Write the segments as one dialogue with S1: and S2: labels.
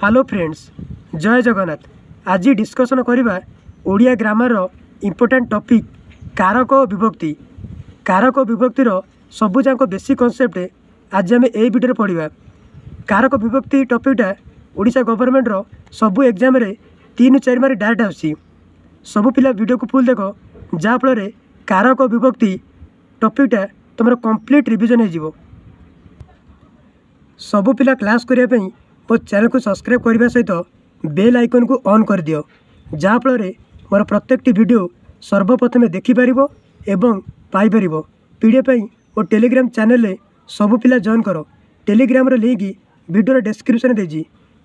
S1: hello friends ଜୟ ଜଗନ୍ନାଥ ଆଜି discussion କରିବା Odia ଗ୍ରାମାରର important topic କାରକ ଓ ବିଭକ୍ତି କାରକ ବିଭକ୍ତିର ସବୁଯାକ ବେଶୀ କନସେପ୍ଟ ଆଜି ଆମେ ଏଇ ଭିଡ଼ିଓରେ ପଢ଼ିବା କାରକ ବିଭକ୍ତି ଟପିକ୍ଟା ଓଡ଼ିଶା ଗଭର୍ଣ୍ଣମେଣ୍ଟର ସବୁ ଏକ୍ଜାମ୍ରେ ତିନି ଚାରି ମାରି ଡାଇରେକ୍ଟ ଆସୁଛି ସବୁ ପିଲା ଭିଡ଼ିଓକୁ ଫୁଲ୍ ଦେଖ ଯାହାଫଳରେ କାରକ ବିଭକ୍ତି ଟପିକ୍ଟା ତୁମର କମ୍ପ୍ଲିଟ୍ ରିଭିଜନ୍ ହୋଇଯିବ ସବୁ ପିଲା କ୍ଲାସ୍ କରିବା ପାଇଁ ମୋ ଚ୍ୟାନେଲ୍କୁ ସବସ୍କ୍ରାଇବ୍ କରିବା ସହିତ ବେଲ୍ ଆଇକନ୍କୁ ଅନ୍ କରିଦିଅ ଯାହାଫଳରେ ମୋର ପ୍ରତ୍ୟେକଟି ଭିଡ଼ିଓ ସର୍ବପ୍ରଥମେ ଦେଖିପାରିବ ଏବଂ ପାଇପାରିବ ପି ଡ଼ି ଏଫ୍ ପାଇଁ ମୋ ଟେଲିଗ୍ରାମ ଚ୍ୟାନେଲ୍ରେ ସବୁ ପିଲା ଜଏନ୍ କର ଟେଲିଗ୍ରାମର ଲିଙ୍କ୍ ଭିଡ଼ିଓର ଡେସ୍କ୍ରିପ୍ସନ୍ରେ ଦେଇଛି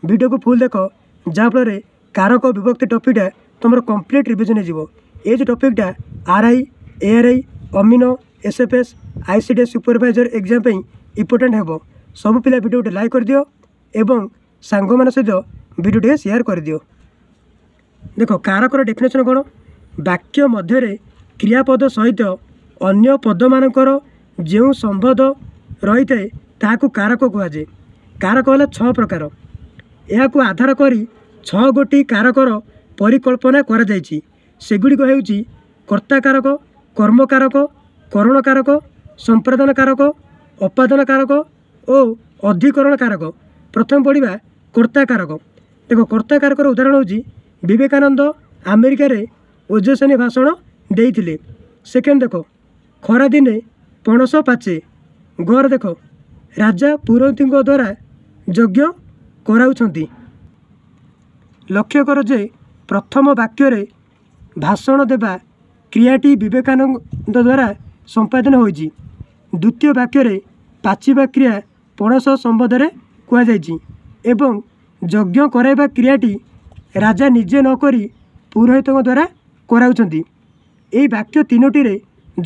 S1: ଭିଡ଼ିଓକୁ ଫୁଲ୍ ଦେଖ ଯାହାଫଳରେ କାରକ ବିଭକ୍ତି ଟପିକ୍ଟା ତୁମର କମ୍ପ୍ଲିଟ୍ ରିଭିଜନ୍ ହେଇଯିବ ଏ ଯେଉଁ ଟପିକ୍ଟା ଆର୍ଆଇ ଏଆର୍ଆଇ ଅମିନ ଏସ୍ଏଫ୍ଏସ୍ ଆଇସିଡ଼ିଏସ୍ ସୁପରଭାଇଜର ଏକ୍ଜାମ୍ ପାଇଁ ଇମ୍ପୋର୍ଟାଣ୍ଟ ହେବ ସବୁ ପିଲା ଭିଡ଼ିଓ ଗୋଟେ ଲାଇକ୍ କରିଦିଅ ଏବଂ ସାଙ୍ଗମାନଙ୍କ ସହିତ ଭିଡ଼ିଓଟିକୁ ସେୟାର କରିଦିଅ ଦେଖ କାରକର ଡେଫିନେସନ୍ କ'ଣ ବାକ୍ୟ ମଧ୍ୟରେ କ୍ରିୟାପଦ ସହିତ ଅନ୍ୟ ପଦମାନଙ୍କର ଯେଉଁ ସମ୍ବନ୍ଧ ରହିଥାଏ ତାହାକୁ କାରକ କୁହାଯାଏ କାରକ ହେଲା ଛଅ ପ୍ରକାର ଏହାକୁ ଆଧାର କରି ଛଅ ଗୋଟି କାରକର ପରିକଳ୍ପନା କରାଯାଇଛି ସେଗୁଡ଼ିକ ହେଉଛି କର୍ତ୍ତାକାରକ କର୍ମକାରକ କରଣକାରକ ସମ୍ପ୍ରଦାନକାରକ ଅପାଦନକାରକ ଓ ଅଧିକରଣ କାରକ ପ୍ରଥମେ ପଢ଼ିବା କର୍ତ୍ତାକାରକ ଦେଖ କର୍ତ୍ତାକାରକର ଉଦାହରଣ ହେଉଛି ବିବେକାନନ୍ଦ ଆମେରିକାରେ ଓଜସ୍ୱନୀ ଭାଷଣ ଦେଇଥିଲେ ସେକେଣ୍ଡ ଦେଖ ଖରାଦିନେ ପଣସ ପାଚେ ଗର ଦେଖ ରାଜା ପୁରୋହିତଙ୍କ ଦ୍ୱାରା ଯଜ୍ଞ କରାଉଛନ୍ତି ଲକ୍ଷ୍ୟ କର ଯେ ପ୍ରଥମ ବାକ୍ୟରେ ଭାଷଣ ଦେବା କ୍ରିୟାଟି ବିବେକାନନ୍ଦ ଦ୍ୱାରା ସମ୍ପାଦନ ହୋଇଛି ଦ୍ୱିତୀୟ ବାକ୍ୟରେ ପାଚିବା କ୍ରିୟା ପଣସ ସମ୍ବନ୍ଧରେ କୁହାଯାଇଛି ଏବଂ ଯଜ୍ଞ କରାଇବା କ୍ରିୟାଟି ରାଜା ନିଜେ ନକରି ପୁରୋହିତଙ୍କ ଦ୍ୱାରା କରାଉଛନ୍ତି ଏହି ବାକ୍ୟ ତିନୋଟିରେ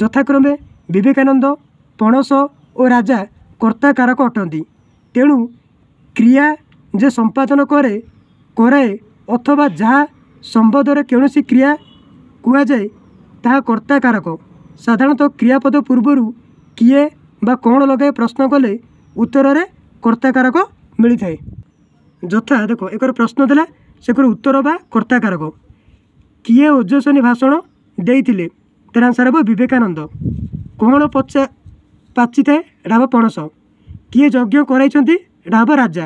S1: ଯଥାକ୍ରମେ ବିବେକାନନ୍ଦ ପଣସ ଓ ରାଜା କର୍ତ୍ତାକାରକ ଅଟନ୍ତି ତେଣୁ କ୍ରିୟା ଯେ ସମ୍ପାଦନ କରେ କରାଏ ଅଥବା ଯାହା ସମ୍ବଦର କୌଣସି କ୍ରିୟା କୁହାଯାଏ ତାହା କର୍ତ୍ତାକାରକ ସାଧାରଣତଃ କ୍ରିୟାପଦ ପୂର୍ବରୁ କିଏ ବା କ'ଣ ଲଗାଏ ପ୍ରଶ୍ନ କଲେ ଉତ୍ତରରେ କର୍ତ୍ତାକାରକ ମିଳିଥାଏ ଯଥା ଦେଖ ଏକର ପ୍ରଶ୍ନ ଥିଲା ସେକର ଉତ୍ତର ବା କର୍ତ୍ତାକାରକ କିଏ ଓଜସ୍ୱନୀ ଭାଷଣ ଦେଇଥିଲେ ତାର ଆନ୍ସାର୍ ହେବ ବିବେକାନନ୍ଦ କ'ଣ ପଚା ପାଚିଥାଏ ଏଟା ହେବ ପଣସ କିଏ ଯଜ୍ଞ କରାଇଛନ୍ତି ଏଟା ହେବ ରାଜା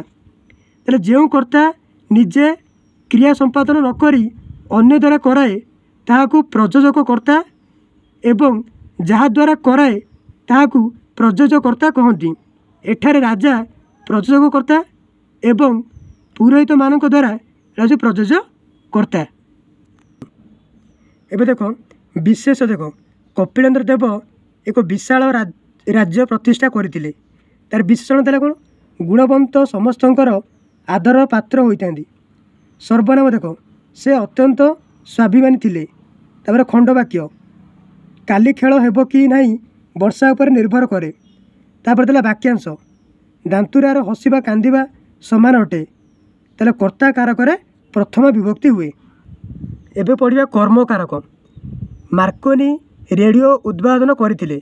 S1: ତାହେଲେ ଯେଉଁ କର୍ତ୍ତା ନିଜେ କ୍ରିୟା ସମ୍ପାଦନ ନକରି ଅନ୍ୟ ଦ୍ୱାରା କରାଏ ତାହାକୁ ପ୍ରଯୋଜକ କର୍ତ୍ତା ଏବଂ ଯାହାଦ୍ୱାରା କରାଏ ତାହାକୁ ପ୍ରଯୋଜକର୍ତ୍ତା କହନ୍ତି ଏଠାରେ ରାଜା ପ୍ରଯୋଜକକର୍ତ୍ତା ଏବଂ ପୁରୋହିତମାନଙ୍କ ଦ୍ୱାରା ରହିଛି ପ୍ରଯୋଜକର୍ତ୍ତା ଏବେ ଦେଖ ବିଶେଷ ଦେଖ କପିଳେନ୍ଦ୍ର ଦେବ ଏକ ବିଶାଳ ରାଜ୍ୟ ପ୍ରତିଷ୍ଠା କରିଥିଲେ ତା'ର ବିଶେଷଣ ଥିଲା କ'ଣ ଗୁଣବନ୍ତ ସମସ୍ତଙ୍କର ଆଦର ପାତ୍ର ହୋଇଥାନ୍ତି ସର୍ବନାମ ଦେଖ ସେ ଅତ୍ୟନ୍ତ ସ୍ୱାଭିମାନୀ ଥିଲେ ତା'ପରେ ଖଣ୍ଡବାକ୍ୟ କାଲି ଖେଳ ହେବ କି ନାହିଁ ବର୍ଷା ଉପରେ ନିର୍ଭର କରେ ତା'ପରେ ଥିଲା ବାକ୍ୟାଂଶ ଦାନ୍ତୁରାର ହସିବା କାନ୍ଦିବା ସମାନ ଅଟେ ତାହେଲେ କର୍ତ୍ତା କାରକରେ ପ୍ରଥମ ବିଭକ୍ତି ହୁଏ ଏବେ ପଢ଼ିବା କର୍ମକାରକ ମାର୍କୋନି ରେଡ଼ିଓ ଉଦ୍ଭାବନ କରିଥିଲେ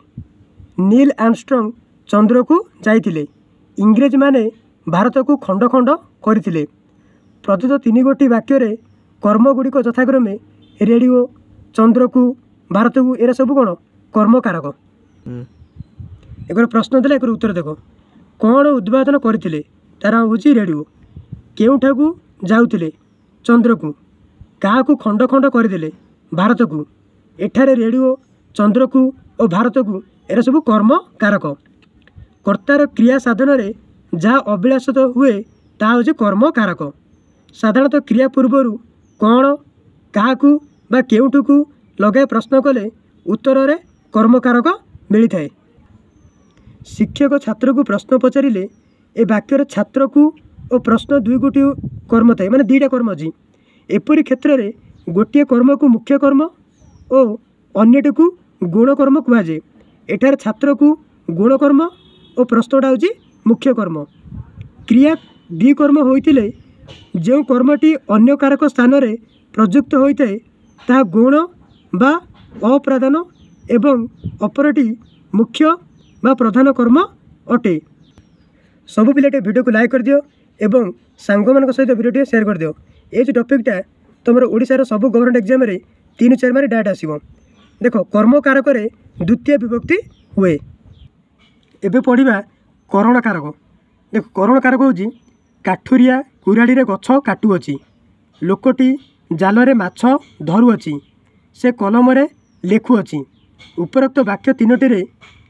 S1: ନିଲ୍ ଆମଷ୍ଟ୍ରଙ୍ଗ ଚନ୍ଦ୍ରକୁ ଯାଇଥିଲେ ଇଂରେଜମାନେ ଭାରତକୁ ଖଣ୍ଡ ଖଣ୍ଡ କରିଥିଲେ ପ୍ରଦତ୍ତ ତିନି ଗୋଟି ବାକ୍ୟରେ କର୍ମଗୁଡ଼ିକ ଯଥାକ୍ରମେ ରେଡ଼ିଓ ଚନ୍ଦ୍ରକୁ ଭାରତକୁ ଏରା ସବୁ କ'ଣ କର୍ମକାରକ ଏକ ପ୍ରଶ୍ନ ଦେଲେ ଏକ ଉତ୍ତର ଦେଖ କ'ଣ ଉଦ୍ଭାଦନ କରିଥିଲେ ତାର ହେଉଛି ରେଡ଼ିଓ କେଉଁଠାକୁ ଯାଉଥିଲେ ଚନ୍ଦ୍ରକୁ କାହାକୁ ଖଣ୍ଡ ଖଣ୍ଡ କରିଦେଲେ ଭାରତକୁ ଏଠାରେ ରେଡ଼ିଓ ଚନ୍ଦ୍ରକୁ ଓ ଭାରତକୁ ଏରା ସବୁ କର୍ମକାରକ କର୍ତ୍ତାର କ୍ରିୟା ସାଧନରେ ଯାହା ଅଭିଳାଷତ ହୁଏ ତାହା ହେଉଛି କର୍ମକାରକ ସାଧାରଣତଃ କ୍ରିୟା ପୂର୍ବରୁ କ'ଣ କାହାକୁ ବା କେଉଁଠୁକୁ ଲଗାଇ ପ୍ରଶ୍ନ କଲେ ଉତ୍ତରରେ କର୍ମକାରକ ମିଳିଥାଏ ଶିକ୍ଷକ ଛାତ୍ରକୁ ପ୍ରଶ୍ନ ପଚାରିଲେ ଏ ବାକ୍ୟର ଛାତ୍ରକୁ ଓ ପ୍ରଶ୍ନ ଦୁଇ ଗୋଟିଏ କର୍ମ ଥାଏ ମାନେ ଦୁଇଟା କର୍ମ ଅଛି ଏପରି କ୍ଷେତ୍ରରେ ଗୋଟିଏ କର୍ମକୁ ମୁଖ୍ୟ କର୍ମ ଓ ଅନ୍ୟଟିକୁ ଗୁଣ କର୍ମ କୁହାଯାଏ ଏଠାରେ ଛାତ୍ରକୁ ଗୁଣ କର୍ମ ଓ ପ୍ରଶ୍ନଟା ହେଉଛି ମୁଖ୍ୟ କର୍ମ କ୍ରିୟା ଦୁଇ କର୍ମ ହୋଇଥିଲେ ଯେଉଁ କର୍ମଟି ଅନ୍ୟ କାରକ ସ୍ଥାନରେ ପ୍ରଯୁକ୍ତ ହୋଇଥାଏ ତାହା ଗୁଣ ବା ଅପ୍ରାଧାନ ଏବଂ ଅପରଟି ମୁଖ୍ୟ বা প্রধান কর্ম অটে সবু পিলাটি ভিডিওকে লাইক করে এবং মান সহ ভিডিওটি সেয়ার করে এই যে টপিকটা তোমার ওড়শার সব গভর্নমেন্ট এক্সামে তিন চার মারি ডাট আসব দেখ কর্মকারকরে দ্বিতীয় বিভক্তি হুয়ে এবে পড়া করণকারক দেখ করণকারক হচ্ছে কাঠুরিয়া কুড়াড়ি গছ কাটুছি ଲୋକଟି ଜାଲରେ ମାଛ ଧରୁଅଛି সে কলমরে ଲେଖୁଅଛି ଉପରୋକ୍ତ বাক্য ତିନୋଟିରେ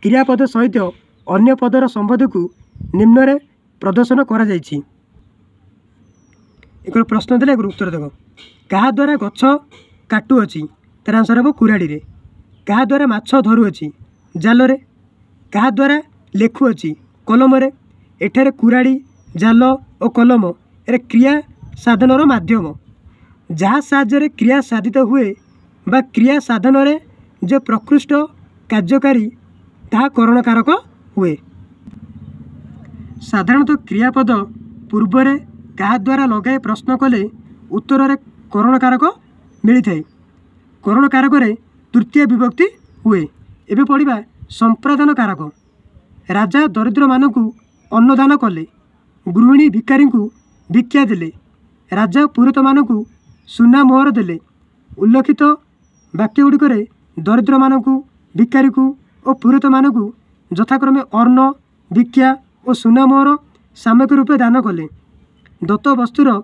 S1: କ୍ରିୟାପଦ ସହିତ ଅନ୍ୟ ପଦର ସମ୍ବନ୍ଧକୁ ନିମ୍ନରେ ପ୍ରଦର୍ଶନ କରାଯାଇଛି ଏକ ପ୍ରଶ୍ନ ଦେଲେ ଏକ ଉତ୍ତର ଦେବ କାହା ଦ୍ୱାରା ଗଛ କାଟୁଅଛି ତାର ଆନ୍ସର ହେବ କୁରାଡ଼ିରେ କାହା ଦ୍ୱାରା ମାଛ ଧରୁଅଛି ଜାଲରେ କାହା ଦ୍ୱାରା ଲେଖୁଅଛି କଲମରେ ଏଠାରେ କୁରାଡ଼ି ଜାଲ ଓ କଲମ ଏରେ କ୍ରିୟା ସାଧନର ମାଧ୍ୟମ ଯାହା ସାହାଯ୍ୟରେ କ୍ରିୟା ସାଧିତ ହୁଏ ବା କ୍ରିୟା ସାଧନରେ ଯେ ପ୍ରକୃଷ୍ଟ କାର୍ଯ୍ୟକାରୀ ତାହା କରଣ କାରକ ହୁଏ ସାଧାରଣତଃ କ୍ରିୟାପଦ ପୂର୍ବରେ କାହା ଦ୍ୱାରା ଲଗାଇ ପ୍ରଶ୍ନ କଲେ ଉତ୍ତରରେ କରଣ କାରକ ମିଳିଥାଏ କରଣ କାରକରେ ତୃତୀୟ ବିଭକ୍ତି ହୁଏ ଏବେ ପଢ଼ିବା ସମ୍ପ୍ରଦାନ କାରକ ରାଜା ଦରିଦ୍ରମାନଙ୍କୁ ଅନ୍ନଦାନ କଲେ ଗୃହିଣୀ ଭିକାରୀଙ୍କୁ ଭିକ୍ଷା ଦେଲେ ରାଜା ପୁରୋହିତମାନଙ୍କୁ ସୁନା ମୋହର ଦେଲେ ଉଲ୍ଲେଖିତ ଗୁଡ଼ିକରେ ଦରିଦ୍ରମାନଙ୍କୁ ଭିକାରୀକୁ ଓ ପୁରୁତମାନଙ୍କୁ ଯଥାକ୍ରମେ ଅର୍ଣ୍ଣ ଭିକ୍ଷା ଓ ସୁନାମର ସାମଗ୍ରିକ ରୂପେ ଦାନ କଲେ ଦତ୍ତ ବସ୍ତୁର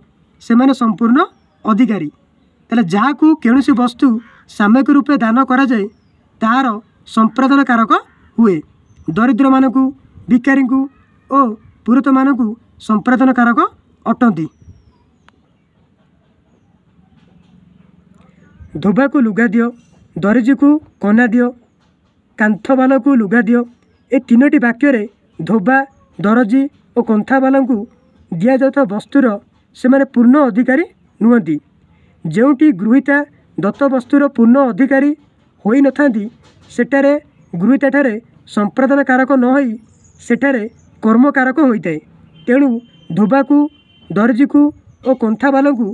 S1: ସେମାନେ ସମ୍ପୂର୍ଣ୍ଣ ଅଧିକାରୀ ତାହେଲେ ଯାହାକୁ କୌଣସି ବସ୍ତୁ ସାମୟିକ ରୂପେ ଦାନ କରାଯାଏ ତାହାର ସମ୍ପ୍ରଦାନ କାରକ ହୁଏ ଦରିଦ୍ରମାନଙ୍କୁ ଭିକାରୀଙ୍କୁ ଓ ପୁରୋହିତମାନଙ୍କୁ ସମ୍ପ୍ରଦାନ କାରକ ଅଟନ୍ତି ଧୋବାକୁ ଲୁଗା ଦିଅ ଦରିଜିକୁ କନା ଦିଅ କାନ୍ଥବାଲକୁ ଲୁଗା ଦିଅ ଏ ତିନୋଟି ବାକ୍ୟରେ ଧୋବା ଦରଜି ଓ କନ୍ଥାବାଲାଙ୍କୁ ଦିଆଯାଉଥିବା ବସ୍ତୁର ସେମାନେ ପୂର୍ଣ୍ଣ ଅଧିକାରୀ ନୁହନ୍ତି ଯେଉଁଠି ଗୃହିତା ଦତ୍ତବସ୍ତୁର ପୂର୍ଣ୍ଣ ଅଧିକାରୀ ହୋଇନଥାନ୍ତି ସେଠାରେ ଗୃହିତାଠାରେ ସମ୍ପ୍ରଦାନକାରକ ନ ହୋଇ ସେଠାରେ କର୍ମକାରକ ହୋଇଥାଏ ତେଣୁ ଧୋବାକୁ ଦରଜିକୁ ଓ କନ୍ଥାବାଲଙ୍କୁ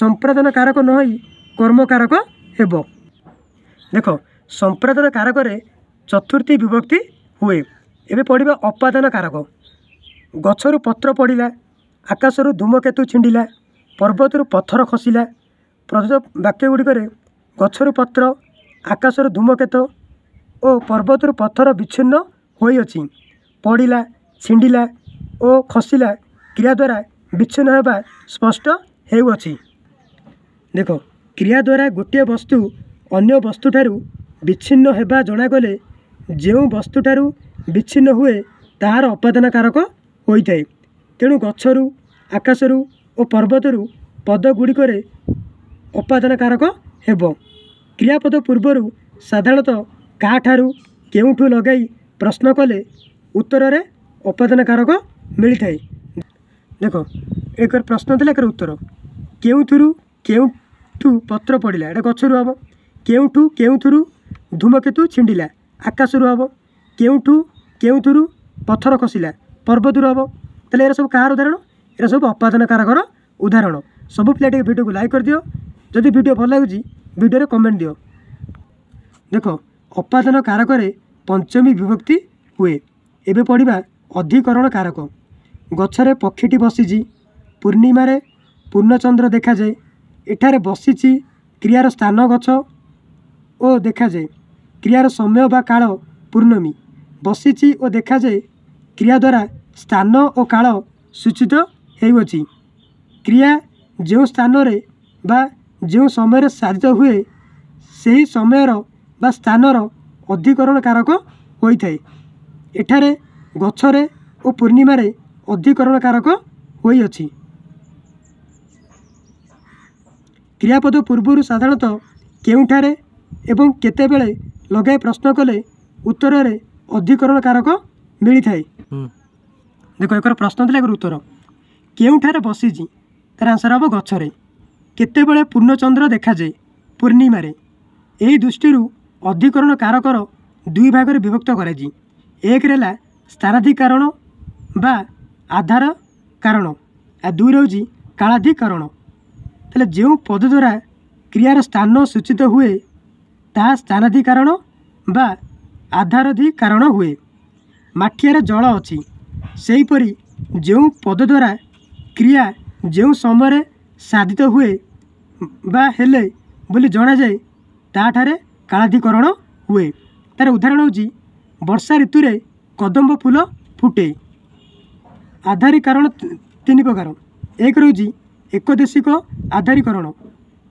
S1: ସମ୍ପ୍ରଦାନକାରକ ନ ହୋଇ କର୍ମକାରକ ହେବ ଦେଖ ସମ୍ପ୍ରଦାନକାରକରେ ଚତୁର୍ଥୀ ବିଭକ୍ତି ହୁଏ ଏବେ ପଡ଼ିବା ଅପାଦାନ କାରକ ଗଛରୁ ପତ୍ର ପଡ଼ିଲା ଆକାଶରୁ ଧୂମକେତୁ ଛିଣ୍ଡିଲା ପର୍ବତରୁ ପଥର ଖସିଲା ପ୍ରଥମ ଗୁଡ଼ିକରେ ଗଛରୁ ପତ୍ର ଆକାଶରୁ ଧୂମକେତୁ ଓ ପର୍ବତରୁ ପଥର ବିଚ୍ଛିନ୍ନ ହୋଇଅଛି ପଡ଼ିଲା ଛିଣ୍ଡିଲା ଓ ଖସିଲା କ୍ରିୟା ଦ୍ୱାରା ବିଚ୍ଛିନ୍ନ ହେବା ସ୍ପଷ୍ଟ ହେଉଅଛି ଦେଖ କ୍ରିୟା ଦ୍ୱାରା ଗୋଟିଏ ବସ୍ତୁ ଅନ୍ୟ ବସ୍ତୁଠାରୁ ବିଚ୍ଛିନ୍ନ ହେବା ଜଣାଗଲେ ଯେଉଁ ବସ୍ତୁଠାରୁ ବିଚ୍ଛିନ୍ନ ହୁଏ ତାହାର ଅପାଦାନ କାରକ ହୋଇଥାଏ ତେଣୁ ଗଛରୁ ଆକାଶରୁ ଓ ପର୍ବତରୁ ପଦ ଗୁଡ଼ିକରେ ଅପାଦାନ କାରକ ହେବ କ୍ରିୟାପଦ ପୂର୍ବରୁ ସାଧାରଣତଃ କାହାଠାରୁ କେଉଁଠୁ ଲଗାଇ ପ୍ରଶ୍ନ କଲେ ଉତ୍ତରରେ ଅପାଦାନ କାରକ ମିଳିଥାଏ ଦେଖ ଏକ ପ୍ରଶ୍ନ ଥିଲା ଏକର ଉତ୍ତର କେଉଁଥିରୁ କେଉଁଠୁ ପତ୍ର ପଡ଼ିଲା ଏଇଟା ଗଛରୁ ହେବ କେଉଁଠୁ କେଉଁଥିରୁ ଧୂମକେତୁ ଛିଣ୍ଡିଲା ଆକାଶରୁ ହେବ କେଉଁଠୁ କେଉଁଥିରୁ ପଥର ଖସିଲା ପର୍ବତରୁ ହେବ ତାହେଲେ ଏରା ସବୁ କାହାର ଉଦାହରଣ ଏରା ସବୁ ଅପାଦନ କାରକର ଉଦାହରଣ ସବୁ ପିଲା ଟିକେ ଭିଡ଼ିଓକୁ ଲାଇକ୍ କରିଦିଅ ଯଦି ଭିଡ଼ିଓ ଭଲ ଲାଗୁଛି ଭିଡ଼ିଓରେ କମେଣ୍ଟ ଦିଅ ଦେଖ ଅପାଦନ କାରକରେ ପଞ୍ଚମୀ ବିଭକ୍ତି ହୁଏ ଏବେ ପଡ଼ିବା ଅଧିକରଣ କାରକ ଗଛରେ ପକ୍ଷୀଟି ବସିଛି ପୂର୍ଣ୍ଣିମାରେ ପୂର୍ଣ୍ଣଚନ୍ଦ୍ର ଦେଖାଯାଏ ଏଠାରେ ବସିଛି କ୍ରିୟାର ସ୍ଥାନ ଗଛ ଓ ଦେଖାଯାଏ କ୍ରିୟାର ସମୟ ବା କାଳ ପୂର୍ଣ୍ଣମୀ ବସିଛି ଓ ଦେଖାଯାଏ କ୍ରିୟା ଦ୍ୱାରା ସ୍ଥାନ ଓ କାଳ ସୂଚିତ ହେଉଅଛି କ୍ରିୟା ଯେଉଁ ସ୍ଥାନରେ ବା ଯେଉଁ ସମୟରେ ସାଧିତ ହୁଏ ସେହି ସମୟର ବା ସ୍ଥାନର ଅଧିକରଣ କାରକ ହୋଇଥାଏ ଏଠାରେ ଗଛରେ ଓ ପୂର୍ଣ୍ଣିମାରେ ଅଧିକରଣ କାରକ ହୋଇଅଛି କ୍ରିୟାପଦ ପୂର୍ବରୁ ସାଧାରଣତଃ କେଉଁଠାରେ ଏବଂ କେତେବେଳେ ଲଗାଇ ପ୍ରଶ୍ନ କଲେ ଉତ୍ତରରେ ଅଧିକରଣ କାରକ ମିଳିଥାଏ ଦେଖ ଏକର ପ୍ରଶ୍ନ ଥିଲା ଏକ ଉତ୍ତର କେଉଁଠାରେ ବସିଛି ତାର ଆନ୍ସର ହେବ ଗଛରେ କେତେବେଳେ ପୂର୍ଣ୍ଣଚନ୍ଦ୍ର ଦେଖାଯାଏ ପୂର୍ଣ୍ଣିମାରେ ଏହି ଦୃଷ୍ଟିରୁ ଅଧିକରଣ କାରକର ଦୁଇ ଭାଗରେ ବିଭକ୍ତ କରାଯାଇଛି ଏକରେ ହେଲା ସ୍ଥାନାଧିକାରଣ ବା ଆଧାର କାରଣ ଆଉ ଦୁଇ ରହୁଛି କାଳାଧିକରଣ ତାହେଲେ ଯେଉଁ ପଦ ଦ୍ୱାରା କ୍ରିୟାର ସ୍ଥାନ ସୂଚିତ ହୁଏ ତାହା ସ୍ଥାନାଧିକାରଣ ବା ଆଧାରଧିକାରଣ ହୁଏ ମାଠିଆରେ ଜଳ ଅଛି ସେହିପରି ଯେଉଁ ପଦ ଦ୍ୱାରା କ୍ରିୟା ଯେଉଁ ସମୟରେ ସାଧିତ ହୁଏ ବା ହେଲେ ବୋଲି ଜଣାଯାଏ ତାଠାରେ କାଳାଧିକରଣ ହୁଏ ତା'ର ଉଦାହରଣ ହେଉଛି ବର୍ଷା ଋତୁରେ କଦମ୍ବ ଫୁଲ ଫୁଟେ ଆଧାରୀକରଣ ତିନି ପ୍ରକାର ଏକ ରହୁଛି ଏକଦେଶିକ ଆଧାରୀକରଣ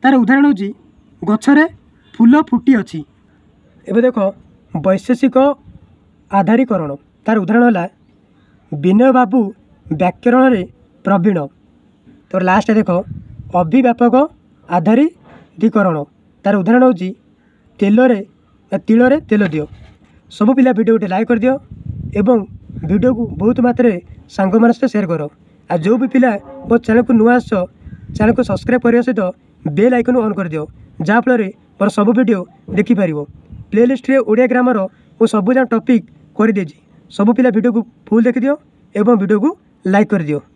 S1: ତା'ର ଉଦାହରଣ ହେଉଛି ଗଛରେ ଫୁଲ ଫୁଟିଅଛି ଏବେ ଦେଖ ବୈଶେଷିକ ଆଧାରୀକରଣ ତାର ଉଦାହରଣ ହେଲା ବିନୟ ବାବୁ ବ୍ୟାକରଣରେ ପ୍ରବୀଣ ତ ଲାଷ୍ଟ ଦେଖ ଅଭିବ୍ୟାପକ ଆଧାରିତୀକରଣ ତାର ଉଦାହରଣ ହେଉଛି ତେଲରେ ତିଳରେ ତେଲ ଦିଅ ସବୁ ପିଲା ଭିଡ଼ିଓ ଗୋଟେ ଲାଇକ୍ କରିଦିଅ ଏବଂ ଭିଡ଼ିଓକୁ ବହୁତ ମାତ୍ରାରେ ସାଙ୍ଗମାନଙ୍କ ସହିତ ସେୟାର କର ଆଉ ଯେଉଁ ବି ପିଲା ମୋ ଚ୍ୟାନେଲକୁ ନୂଆ ଆସିଛ ଚ୍ୟାନେଲକୁ ସବସ୍କ୍ରାଇବ୍ କରିବା ସହିତ ବେଲ୍ ଆଇକନ୍ ଅନ୍ କରିଦିଅ ଯାହାଫଳରେ ମୋର ସବୁ ଭିଡ଼ିଓ ଦେଖିପାରିବ ପ୍ଲେଲିଷ୍ଟରେ ଓଡ଼ିଆ ଗ୍ରାମର ମୁଁ ସବୁଯାକ ଟପିକ୍ କରିଦେଇଛି ସବୁ ପିଲା ଭିଡ଼ିଓକୁ ଫୁଲ୍ ଦେଖିଦିଅ ଏବଂ ଭିଡ଼ିଓକୁ ଲାଇକ୍ କରିଦିଅ